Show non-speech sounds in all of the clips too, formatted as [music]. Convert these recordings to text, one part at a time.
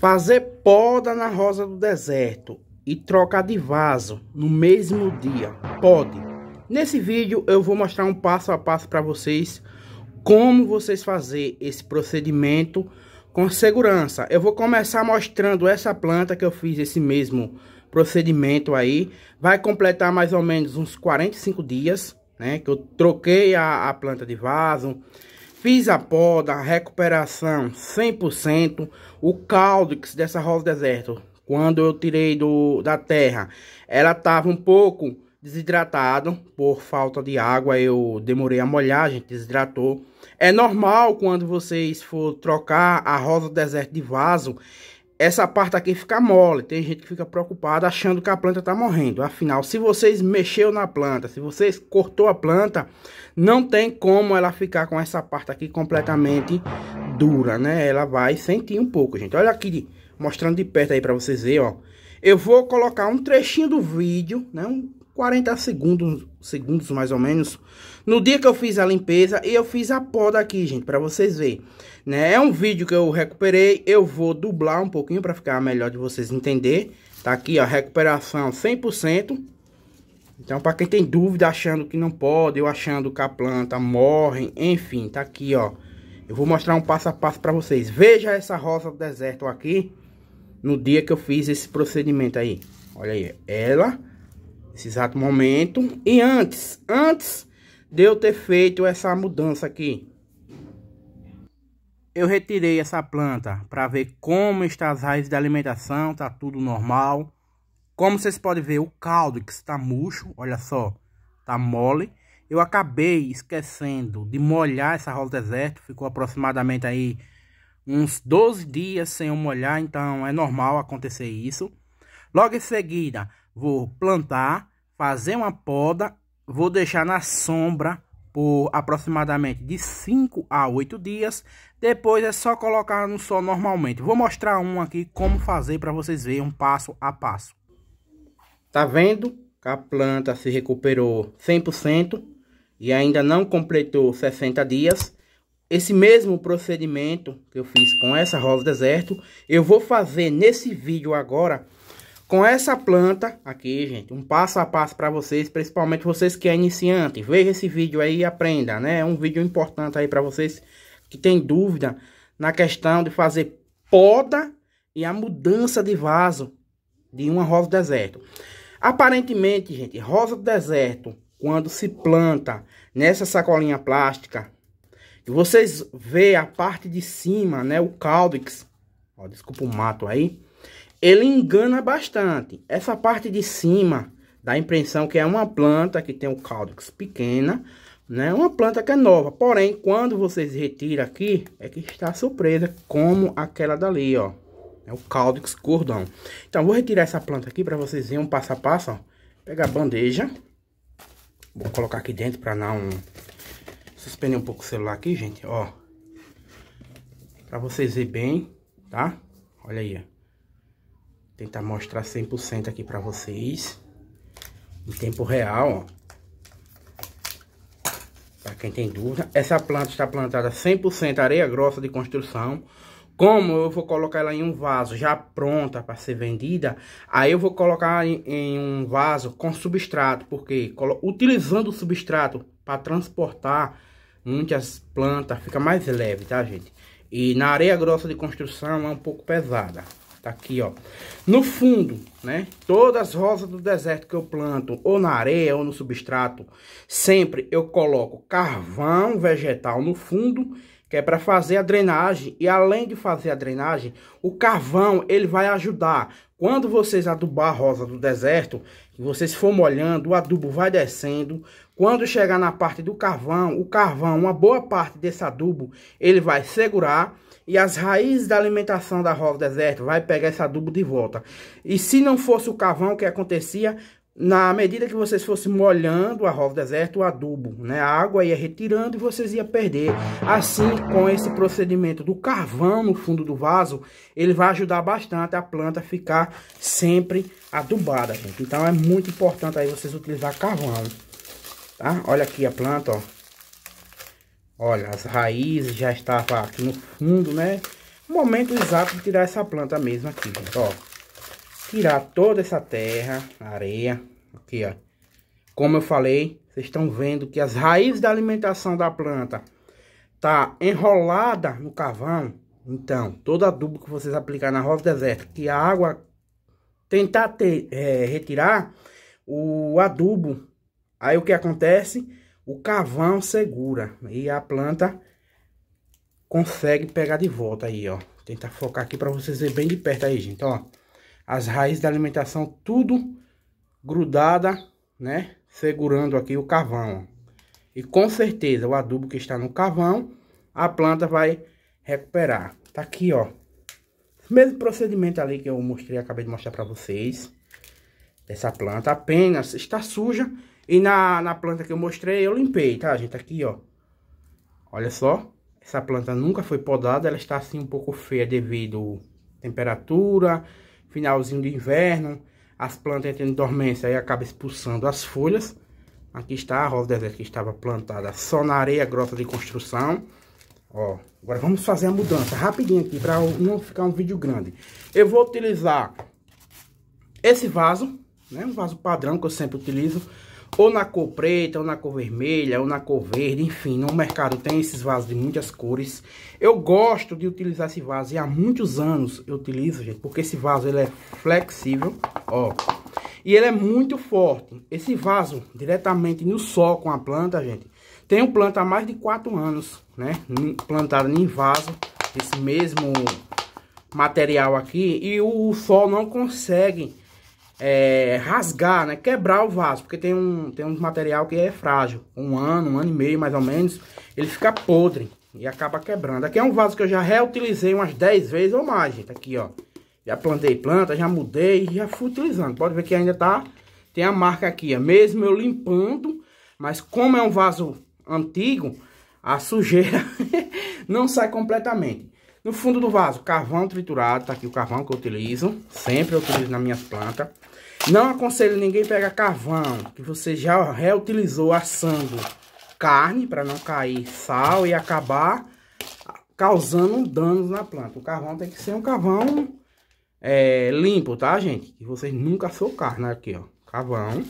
Fazer poda na rosa do deserto e trocar de vaso no mesmo dia, pode. Nesse vídeo eu vou mostrar um passo a passo para vocês como vocês fazer esse procedimento com segurança. Eu vou começar mostrando essa planta que eu fiz esse mesmo procedimento aí. Vai completar mais ou menos uns 45 dias, né? Que eu troquei a, a planta de vaso, Fiz a poda, a recuperação 100%, o caldix dessa rosa deserto, quando eu tirei do, da terra, ela estava um pouco desidratada, por falta de água eu demorei a molhar, a gente desidratou. É normal quando vocês for trocar a rosa deserto de vaso, essa parte aqui fica mole, tem gente que fica preocupada achando que a planta está morrendo. Afinal, se vocês mexeu na planta, se vocês cortou a planta, não tem como ela ficar com essa parte aqui completamente dura, né? Ela vai sentir um pouco, gente. Olha aqui, mostrando de perto aí para vocês verem, ó. Eu vou colocar um trechinho do vídeo, né? Um 40 segundos, segundos mais ou menos. No dia que eu fiz a limpeza e eu fiz a poda aqui, gente, para vocês verem. Né? É um vídeo que eu recuperei, eu vou dublar um pouquinho para ficar melhor de vocês entender. Tá aqui, ó, recuperação 100%. Então, para quem tem dúvida, achando que não pode, eu achando que a planta morre, enfim, tá aqui, ó. Eu vou mostrar um passo a passo para vocês. Veja essa rosa do deserto aqui, no dia que eu fiz esse procedimento aí. Olha aí, ela nesse exato momento. E antes, antes de eu ter feito essa mudança aqui, eu retirei essa planta para ver como está as raízes da alimentação, tá tudo normal. Como vocês podem ver, o caldo que está murcho, olha só, tá mole. Eu acabei esquecendo de molhar essa rosa deserto, ficou aproximadamente aí uns 12 dias sem eu molhar, então é normal acontecer isso. Logo em seguida, vou plantar fazer uma poda, vou deixar na sombra por aproximadamente de 5 a 8 dias. Depois é só colocar no sol normalmente. Vou mostrar um aqui como fazer para vocês verem um passo a passo. Tá vendo? que A planta se recuperou 100% e ainda não completou 60 dias. Esse mesmo procedimento que eu fiz com essa rosa deserto, eu vou fazer nesse vídeo agora com essa planta aqui, gente, um passo a passo para vocês, principalmente vocês que é iniciante. Veja esse vídeo aí e aprenda, né? É um vídeo importante aí para vocês que tem dúvida na questão de fazer poda e a mudança de vaso de uma rosa do deserto. Aparentemente, gente, rosa do deserto, quando se planta nessa sacolinha plástica, vocês vê a parte de cima, né, o cáudix, ó, desculpa o mato aí, ele engana bastante. Essa parte de cima dá a impressão que é uma planta que tem um caudex pequena, né? Uma planta que é nova. Porém, quando vocês retiram aqui, é que está surpresa, como aquela dali, ó. É o caudex cordão. Então, vou retirar essa planta aqui para vocês verem um passo a passo, ó. Pegar a bandeja. Vou colocar aqui dentro para não suspender um pouco o celular aqui, gente, ó. Para vocês verem bem, tá? Olha aí, ó. Tentar mostrar 100% aqui para vocês. Em tempo real, ó. quem tem dúvida. Essa planta está plantada 100% areia grossa de construção. Como eu vou colocar ela em um vaso já pronta para ser vendida, aí eu vou colocar em, em um vaso com substrato, porque utilizando o substrato para transportar muitas plantas, fica mais leve, tá, gente? E na areia grossa de construção é um pouco pesada. Tá aqui, ó. No fundo, né? Todas as rosas do deserto que eu planto, ou na areia, ou no substrato, sempre eu coloco carvão vegetal no fundo, que é para fazer a drenagem. E além de fazer a drenagem, o carvão, ele vai ajudar quando vocês adubar a rosa do deserto, que vocês for molhando, o adubo vai descendo. Quando chegar na parte do carvão, o carvão, uma boa parte desse adubo, ele vai segurar e as raízes da alimentação da rosa do deserto vai pegar esse adubo de volta. E se não fosse o carvão que acontecia, na medida que vocês fossem molhando a roda deserto, o adubo, né? A água ia retirando e vocês iam perder. Assim, com esse procedimento do carvão no fundo do vaso, ele vai ajudar bastante a planta a ficar sempre adubada, gente. Então é muito importante aí vocês utilizar carvão, tá? Olha aqui a planta, ó. Olha, as raízes já estavam aqui no fundo, né? Momento exato de tirar essa planta mesmo aqui, gente, ó tirar toda essa terra, areia, aqui ó. Como eu falei, vocês estão vendo que as raízes da alimentação da planta tá enrolada no carvão. Então, todo adubo que vocês aplicar na roça deserta, que a água tentar ter, é, retirar o adubo, aí o que acontece? O carvão segura e a planta consegue pegar de volta aí, ó. Tentar focar aqui para vocês verem bem de perto aí, gente, ó as raízes da alimentação tudo grudada, né? Segurando aqui o carvão. E com certeza o adubo que está no carvão, a planta vai recuperar. Tá aqui, ó. Mesmo procedimento ali que eu mostrei, acabei de mostrar para vocês. Essa planta apenas está suja. E na, na planta que eu mostrei, eu limpei, tá, gente? Aqui, ó. Olha só. Essa planta nunca foi podada. Ela está assim um pouco feia devido temperatura finalzinho de inverno, as plantas entram em dormência e acaba expulsando as folhas. Aqui está a rosa deserta que estava plantada só na areia grossa de construção. Ó, agora vamos fazer a mudança rapidinho aqui para não ficar um vídeo grande. Eu vou utilizar esse vaso, né, um vaso padrão que eu sempre utilizo ou na cor preta, ou na cor vermelha, ou na cor verde, enfim, no mercado tem esses vasos de muitas cores. Eu gosto de utilizar esse vaso e há muitos anos eu utilizo, gente, porque esse vaso ele é flexível, ó. E ele é muito forte. Esse vaso diretamente no sol com a planta, gente. Tenho planta há mais de 4 anos, né? plantado em vaso, esse mesmo material aqui. E o sol não consegue é, rasgar, né, quebrar o vaso, porque tem um, tem um material que é frágil, um ano, um ano e meio mais ou menos, ele fica podre e acaba quebrando. Aqui é um vaso que eu já reutilizei umas 10 vezes ou mais, gente, aqui ó, já plantei planta, já mudei já fui utilizando, pode ver que ainda tá, tem a marca aqui, ó. mesmo eu limpando, mas como é um vaso antigo, a sujeira [laughs] não sai completamente. No fundo do vaso, carvão triturado, tá aqui o carvão que eu utilizo, sempre eu utilizo nas minhas plantas. Não aconselho ninguém pegar carvão, que você já reutilizou assando carne para não cair sal e acabar causando danos na planta. O carvão tem que ser um carvão é, limpo, tá, gente? Que vocês nunca carne aqui, ó. Carvão.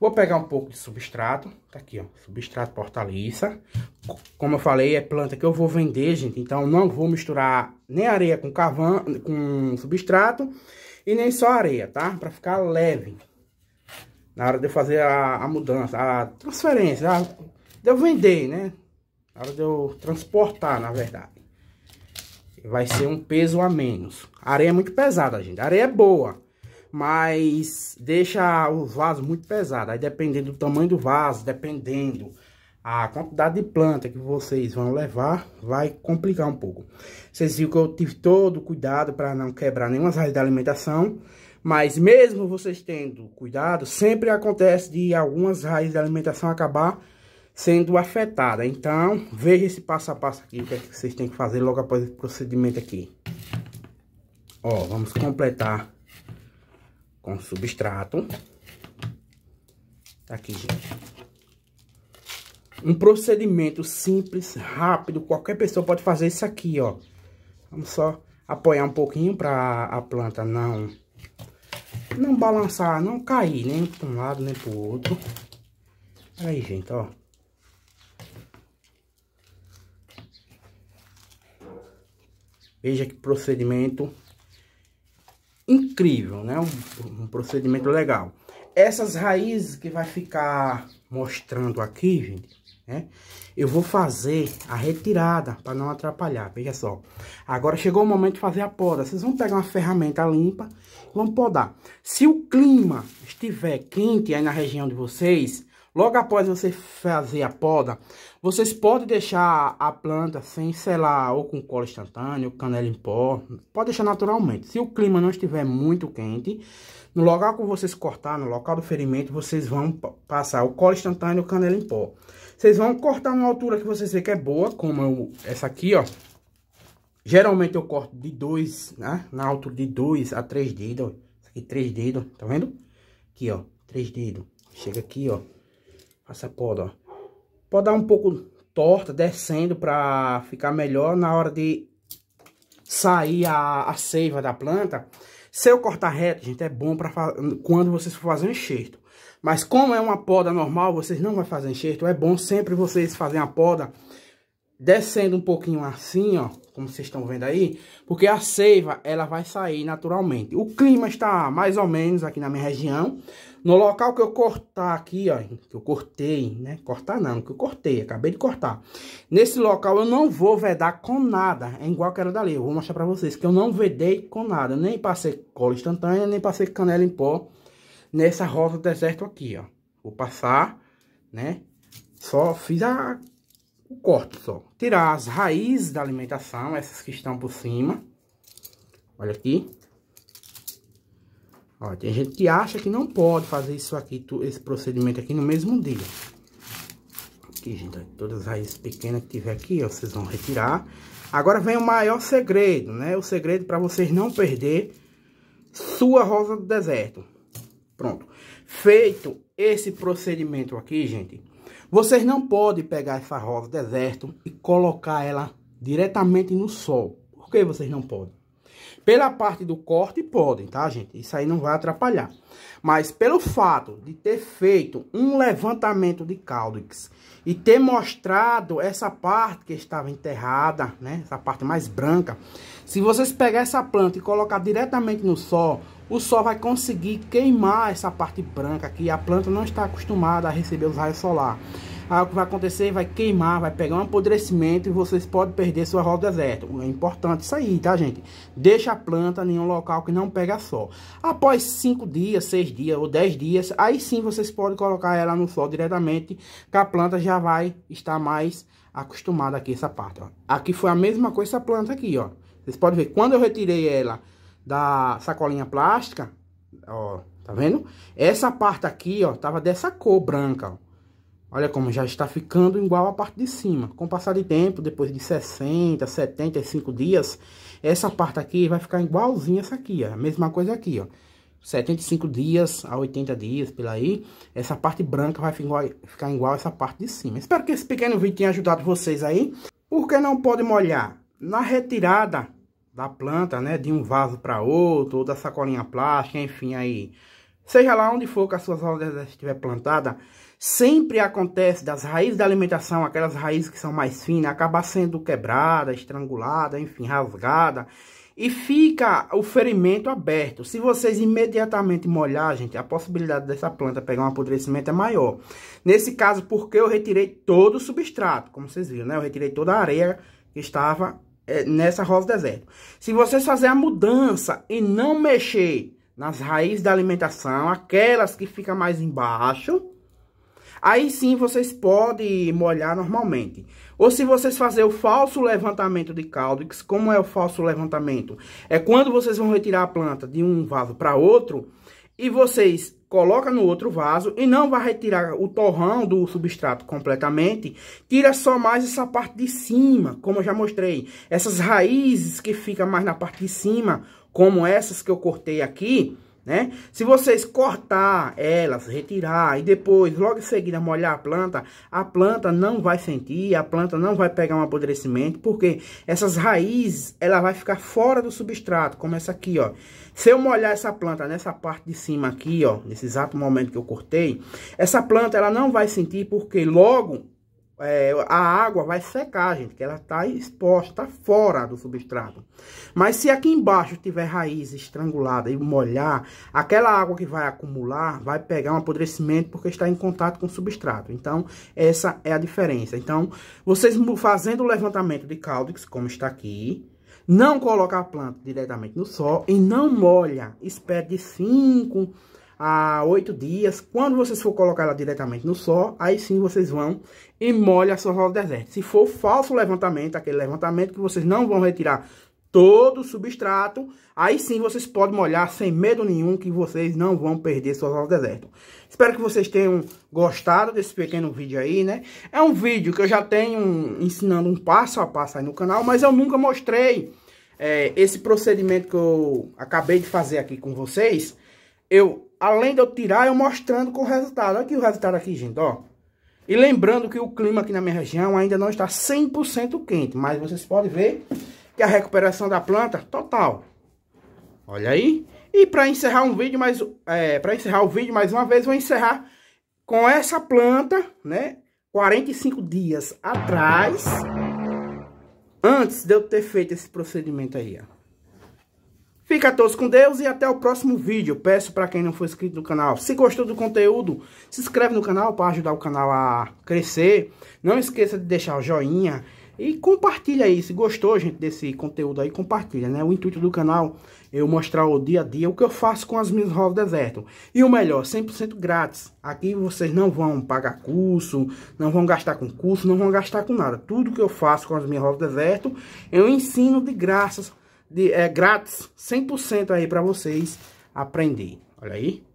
Vou pegar um pouco de substrato, tá aqui, ó, substrato portaliça. Como eu falei, é planta que eu vou vender, gente, então não vou misturar nem areia com carvão, com substrato e nem só areia, tá? Pra ficar leve. Na hora de eu fazer a, a mudança, a transferência, a, de eu vender, né? Na hora de eu transportar, na verdade. Vai ser um peso a menos. A areia é muito pesada, gente. A areia é boa, mas deixa os vasos muito pesados. Aí dependendo do tamanho do vaso, dependendo a quantidade de planta que vocês vão levar vai complicar um pouco. Vocês viram que eu tive todo o cuidado para não quebrar nenhuma raiz da alimentação, mas mesmo vocês tendo cuidado, sempre acontece de algumas raízes da alimentação acabar sendo afetada. Então, veja esse passo a passo aqui, o que, é que vocês têm que fazer logo após esse procedimento aqui. Ó, vamos completar com substrato. Tá aqui, gente. Um procedimento simples, rápido, qualquer pessoa pode fazer isso aqui, ó. Vamos só apoiar um pouquinho para a planta não não balançar, não cair nem né, para um lado nem né, para o outro. Aí, gente, ó. Veja que procedimento incrível, né? Um, um, procedimento legal. Essas raízes que vai ficar mostrando aqui, gente, né? Eu vou fazer a retirada para não atrapalhar, veja só. Agora chegou o momento de fazer a poda. Vocês vão pegar uma ferramenta limpa, vão podar. Se o clima estiver quente aí na região de vocês, logo após você fazer a poda, vocês podem deixar a planta sem selar ou com cola instantânea, ou canela em pó, pode deixar naturalmente. Se o clima não estiver muito quente, no local que vocês cortar, no local do ferimento, vocês vão passar o cola instantâneo ou canela em pó. Vocês vão cortar uma altura que vocês veem que é boa, como eu, essa aqui, ó. Geralmente eu corto de dois, né? Na altura de dois a três dedos, ó. Isso aqui, três dedos, tá vendo? Aqui, ó, três dedos. Chega aqui, ó. Faça a poda, ó. Pode dar um pouco torta, descendo pra ficar melhor na hora de sair a, a seiva da planta. Se eu cortar reto, gente, é bom pra quando vocês for fazer um enxerto. Mas como é uma poda normal, vocês não vão fazer enxerto. É bom sempre vocês fazerem a poda descendo um pouquinho assim, ó. Como vocês estão vendo aí. Porque a seiva, ela vai sair naturalmente. O clima está mais ou menos aqui na minha região. No local que eu cortar aqui, ó. Que eu cortei, né? Cortar não, que eu cortei. Acabei de cortar. Nesse local eu não vou vedar com nada. É igual que era dali. Eu vou mostrar pra vocês que eu não vedei com nada. Nem passei cola instantânea, nem passei canela em pó nessa rosa do deserto aqui, ó. Vou passar, né? Só fiz a, o corte só. Tirar as raízes da alimentação, essas que estão por cima. Olha aqui. Ó, tem gente que acha que não pode fazer isso aqui, esse procedimento aqui no mesmo dia. Aqui, gente, todas as raízes pequenas que tiver aqui, ó, vocês vão retirar. Agora vem o maior segredo, né? O segredo para vocês não perder sua rosa do deserto. Pronto. Feito esse procedimento aqui, gente, vocês não podem pegar essa rosa deserto e colocar ela diretamente no sol. Por que vocês não podem? Pela parte do corte, podem, tá, gente? Isso aí não vai atrapalhar. Mas pelo fato de ter feito um levantamento de cáudix e ter mostrado essa parte que estava enterrada, né? Essa parte mais branca. Se vocês pegar essa planta e colocar diretamente no sol, o sol vai conseguir queimar essa parte branca aqui. A planta não está acostumada a receber os raios solar. Aí ah, o que vai acontecer, vai queimar, vai pegar um apodrecimento e vocês podem perder sua roda deserta. É importante isso aí, tá, gente? Deixa a planta em um local que não pega sol. Após 5 dias, 6 dias ou 10 dias, aí sim vocês podem colocar ela no sol diretamente, que a planta já vai estar mais acostumada aqui essa parte, ó. Aqui foi a mesma coisa essa planta aqui, ó. Vocês podem ver, quando eu retirei ela da sacolinha plástica, ó, tá vendo? Essa parte aqui, ó, tava dessa cor branca, ó. Olha como já está ficando igual a parte de cima. Com o passar de tempo, depois de 60, 75 dias, essa parte aqui vai ficar igualzinha essa aqui, ó. A mesma coisa aqui, ó. 75 dias a 80 dias, pela aí, essa parte branca vai ficar igual essa parte de cima. Espero que esse pequeno vídeo tenha ajudado vocês aí. Por que não pode molhar? Na retirada, da planta, né? De um vaso para outro, ou da sacolinha plástica, enfim, aí. Seja lá onde for que a sua soja estiver plantada, sempre acontece das raízes da alimentação, aquelas raízes que são mais finas, acabar sendo quebrada, estrangulada, enfim, rasgada. E fica o ferimento aberto. Se vocês imediatamente molhar, gente, a possibilidade dessa planta pegar um apodrecimento é maior. Nesse caso, porque eu retirei todo o substrato, como vocês viram, né? Eu retirei toda a areia que estava é, nessa rosa deserto. Se você fazer a mudança e não mexer nas raízes da alimentação, aquelas que ficam mais embaixo, aí sim vocês podem molhar normalmente. Ou se vocês fazer o falso levantamento de caudex, como é o falso levantamento? É quando vocês vão retirar a planta de um vaso para outro e vocês coloca no outro vaso e não vai retirar o torrão do substrato completamente, tira só mais essa parte de cima, como eu já mostrei. Essas raízes que ficam mais na parte de cima, como essas que eu cortei aqui, né? Se vocês cortar elas, retirar e depois logo em seguida molhar a planta, a planta não vai sentir, a planta não vai pegar um apodrecimento, porque essas raízes, ela vai ficar fora do substrato, como essa aqui, ó. Se eu molhar essa planta nessa parte de cima aqui, ó, nesse exato momento que eu cortei, essa planta ela não vai sentir porque logo é, a água vai secar, gente, que ela está exposta, tá fora do substrato. Mas se aqui embaixo tiver raiz estrangulada e molhar, aquela água que vai acumular vai pegar um apodrecimento porque está em contato com o substrato. Então, essa é a diferença. Então, vocês fazendo o levantamento de cáudix, como está aqui, não coloca a planta diretamente no sol e não molha. Espere de 5 a oito dias. Quando vocês for colocar ela diretamente no sol, aí sim vocês vão e molha a sua roda deserta. Se for falso levantamento, aquele levantamento que vocês não vão retirar todo o substrato, aí sim vocês podem molhar sem medo nenhum que vocês não vão perder suas rodas desertas. Espero que vocês tenham gostado desse pequeno vídeo aí, né? É um vídeo que eu já tenho ensinando um passo a passo aí no canal, mas eu nunca mostrei é, esse procedimento que eu acabei de fazer aqui com vocês. Eu além de eu tirar, eu mostrando com o resultado. Olha aqui o resultado aqui, gente, ó. E lembrando que o clima aqui na minha região ainda não está 100% quente, mas vocês podem ver que a recuperação da planta total. Olha aí. E para encerrar um vídeo mais é, para encerrar o vídeo mais uma vez, vou encerrar com essa planta, né? 45 dias atrás, antes de eu ter feito esse procedimento aí, ó. Fica a todos com Deus e até o próximo vídeo. Peço para quem não for inscrito no canal, se gostou do conteúdo, se inscreve no canal para ajudar o canal a crescer. Não esqueça de deixar o joinha e compartilha aí. Se gostou, gente, desse conteúdo aí, compartilha, né? O intuito do canal é eu mostrar o dia a dia, o que eu faço com as minhas rodas deserto. E o melhor, 100% grátis. Aqui vocês não vão pagar curso, não vão gastar com curso, não vão gastar com nada. Tudo que eu faço com as minhas rodas deserto, eu ensino de graças de, é grátis, 100% aí para vocês aprenderem Olha aí.